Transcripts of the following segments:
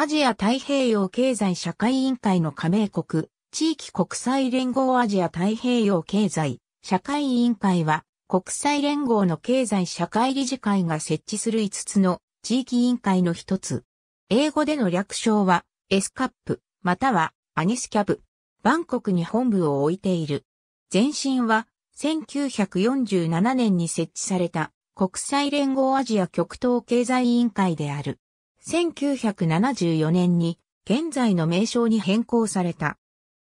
アジア太平洋経済社会委員会の加盟国、地域国際連合アジア太平洋経済社会委員会は、国際連合の経済社会理事会が設置する5つの地域委員会の一つ。英語での略称はエスカップまたはアニスキャブ。バンコクに本部を置いている。前身は1947年に設置された国際連合アジア極東経済委員会である。1974年に現在の名称に変更された。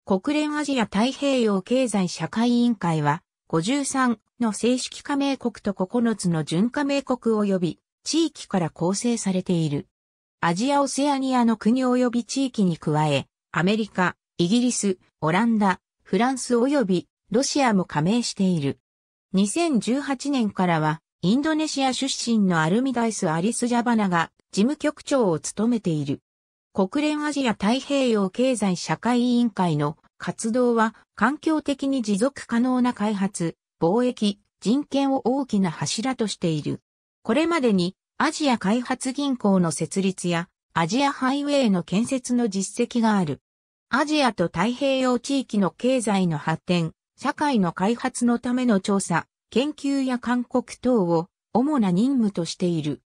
国連アジア太平洋経済社会委員会は53の正式加盟国と9つの準加盟国及び地域から構成されている。アジア・オセアニアの国及び地域に加え、アメリカ、イギリス、オランダ、フランス及びロシアも加盟している。2018年からはインドネシア出身のアルミダイス・アリス・ジャバナが事務局長を務めている。国連アジア太平洋経済社会委員会の活動は環境的に持続可能な開発、貿易、人権を大きな柱としている。これまでにアジア開発銀行の設立やアジアハイウェイの建設の実績がある。アジアと太平洋地域の経済の発展、社会の開発のための調査、研究や勧告等を主な任務としている。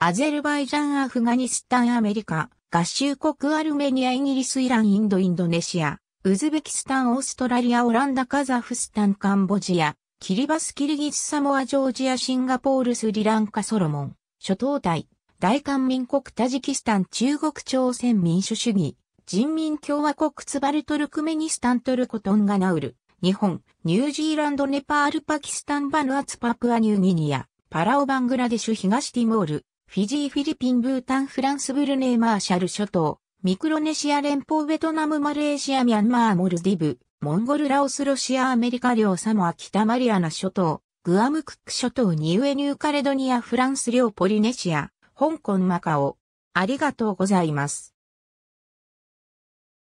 アゼルバイジャン、アフガニスタン、アメリカ、合衆国アルメニア、イギリス、イラン、インド、インドネシア、ウズベキスタン、オーストラリア、オランダ、カザフスタン、カンボジア、キリバス、キリギス、サモア、ジョージア、シンガポール、スリランカ、ソロモン、諸島大、大韓民国、タジキスタン、中国、朝鮮民主主義、人民共和国、ツバルトルクメニスタン、トルコ、トンガナウル、日本、ニュージーランド、ネパール、パキスタン、バヌアツ、パプアニューギニア、パラオ、バングラデシュ、東ティモール、フィジー、フィリピン、ブータン、フランス、ブルネー、マーシャル諸島、ミクロネシア連邦、ベトナム、マレーシア、ミャンマー、モルディブ、モンゴル、ラオス、ロシア、アメリカウサモア、北マリアナ諸島、グアム、クック諸島、ニウエ、ニューカレドニア、フランスウポリネシア、香港、マカオ。ありがとうございます。